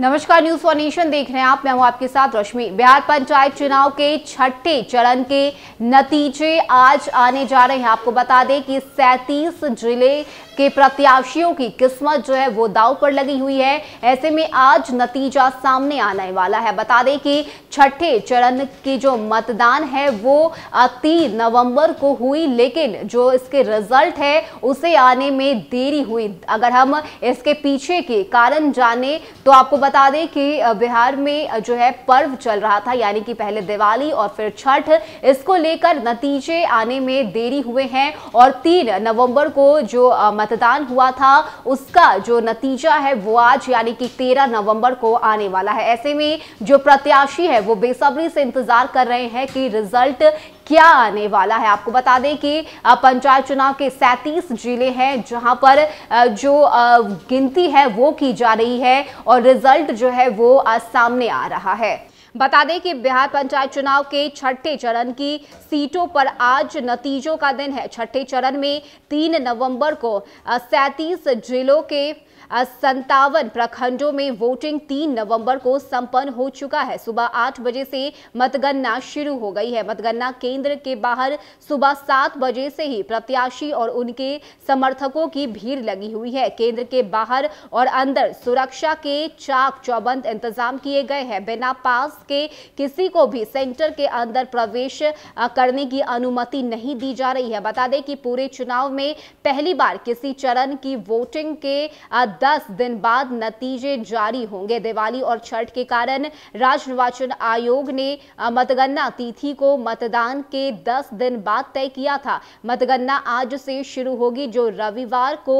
नमस्कार news for nation देख रहे हैं आप मैं हूं आपके साथ रश्मि बिहार पंचायत चुनाव के छठे चरण के नतीजे आज आने जा रहे हैं आपको बता दें कि सैंतीस जिले के प्रत्याशियों की किस्मत जो है वो दाव पर लगी हुई है ऐसे में आज नतीजा सामने आने वाला है बता दें कि छठे चरण की जो मतदान है वो तीन नवंबर को हुई लेकिन जो इसके रिजल्ट है उसे आने में देरी हुई अगर हम इसके पीछे के कारण जाने तो आपको बता दें कि बिहार में जो है पर्व चल रहा था यानी कि पहले दिवाली और फिर छठ इसको लेकर नतीजे आने में देरी हुए हैं और तीन नवंबर को जो मतदान हुआ था उसका जो नतीजा है वो आज यानी कि तेरह नवंबर को आने वाला है ऐसे में जो प्रत्याशी है वो बेसब्री से इंतजार कर रहे हैं कि रिजल्ट क्या आने वाला है आपको बता दें कि पंचायत चुनाव के सैंतीस जिले हैं जहां पर जो गिनती है वो की जा रही है और रिजल्ट जो है वो सामने आ रहा है बता दें कि बिहार पंचायत चुनाव के छठे चरण की सीटों पर आज नतीजों का दिन है छठे चरण में तीन नवंबर को सैंतीस जिलों के संतावन प्रखंडों में वोटिंग 3 नवंबर को संपन्न हो चुका है सुबह आठ बजे से मतगणना शुरू हो गई है मतगणना केंद्र के बाहर सुबह सात बजे से ही प्रत्याशी और उनके समर्थकों की भीड़ लगी हुई है केंद्र के बाहर और अंदर सुरक्षा के चाक चौबंद इंतजाम किए गए हैं बिना पास के किसी को भी सेंटर के अंदर प्रवेश करने की अनुमति नहीं दी जा रही है बता दें कि पूरे चुनाव में पहली बार किसी चरण की वोटिंग के दस दिन बाद नतीजे जारी होंगे दिवाली और छठ के कारण राज्य निर्वाचन आयोग ने मतगणना तिथि को मतदान के दस दिन बाद तय किया था मतगणना आज से शुरू होगी जो रविवार को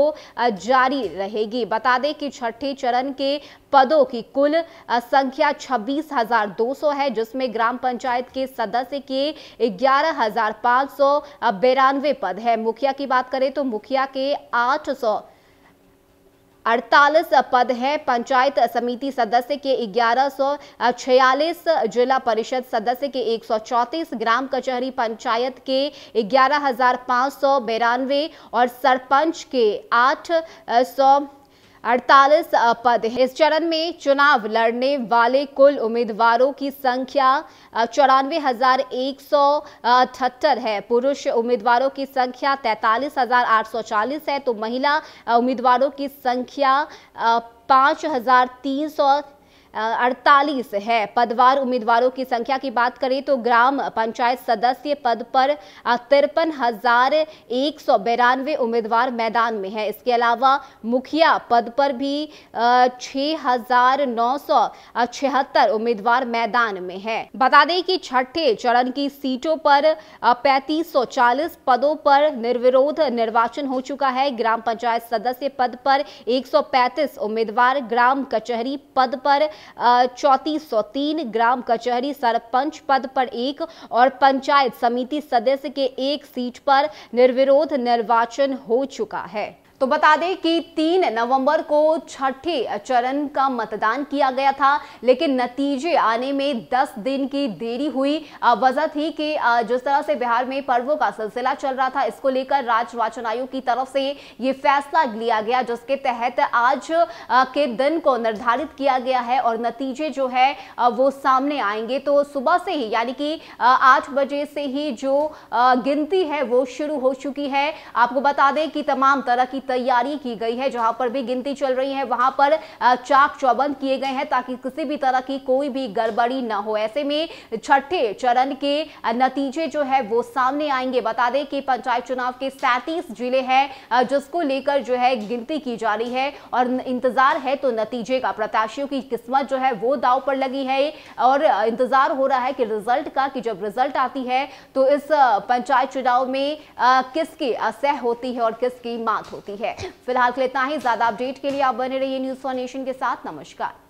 जारी रहेगी बता दें कि छठे चरण के पदों की कुल संख्या छब्बीस हजार दो सौ है जिसमें ग्राम पंचायत के सदस्य के ग्यारह हजार पांच सौ बिरानवे पद है मुखिया की बात करें तो मुखिया के आठ सौ अड़तालीस पद हैं पंचायत समिति सदस्य के ग्यारह जिला परिषद सदस्य के 134 ग्राम कचहरी पंचायत के ग्यारह और सरपंच के आठ अड़तालीस पद है इस चरण में चुनाव लड़ने वाले कुल उम्मीदवारों की संख्या चौरानवे हजार एक सौ अठहत्तर है पुरुष उम्मीदवारों की संख्या तैतालीस हजार आठ सौ चालीस है तो महिला उम्मीदवारों की संख्या पाँच हजार तीन सौ अड़तालीस है पदवार उम्मीदवारों की संख्या की बात करें तो ग्राम पंचायत सदस्य पद पर तिरपन हजार एक सौ बिरानवे उम्मीदवार मैदान में है इसके अलावा मुखिया पद पर भी छह हजार नौ सौ छिहत्तर उम्मीदवार मैदान में है बता दें कि छठे चरण की सीटों पर पैतीस सौ चालीस पदों पर निर्विरोध निर्वाचन हो चुका है ग्राम पंचायत सदस्य पद पर 135 उम्मीदवार ग्राम कचहरी पद पर चौतीस ग्राम कचहरी सरपंच पद पर एक और पंचायत समिति सदस्य के एक सीट पर निर्विरोध निर्वाचन हो चुका है तो बता दें कि तीन नवंबर को छठे चरण का मतदान किया गया था लेकिन नतीजे आने में दस दिन की देरी हुई वजह थी कि जिस तरह से बिहार में पर्वों का सिलसिला चल रहा था इसको लेकर निर्वाचन आयोग की तरफ से ये फैसला लिया गया जिसके तहत आज के दिन को निर्धारित किया गया है और नतीजे जो है वो सामने आएंगे तो सुबह से ही यानी कि आठ बजे से ही जो गिनती है वो शुरू हो चुकी है आपको बता दें कि तमाम तरह की तैयारी की गई है जहां पर भी गिनती चल रही है वहां पर चाक चौबंद किए गए हैं ताकि किसी भी तरह की कोई भी गड़बड़ी न हो ऐसे में छठे चरण के नतीजे जो है वो सामने आएंगे बता दें कि पंचायत चुनाव के सैंतीस जिले हैं जिसको लेकर जो है गिनती की जा रही है और इंतजार है तो नतीजे का प्रत्याशियों की किस्मत जो है वो दाव पर लगी है और इंतजार हो रहा है कि रिजल्ट का कि जब रिजल्ट आती है तो इस पंचायत चुनाव में किसकी असह होती है और किसकी मात होती है है फिलहाल के लिए इतना ही ज्यादा अपडेट के लिए आप बने रहिए न्यूज फॉर नेशन के साथ नमस्कार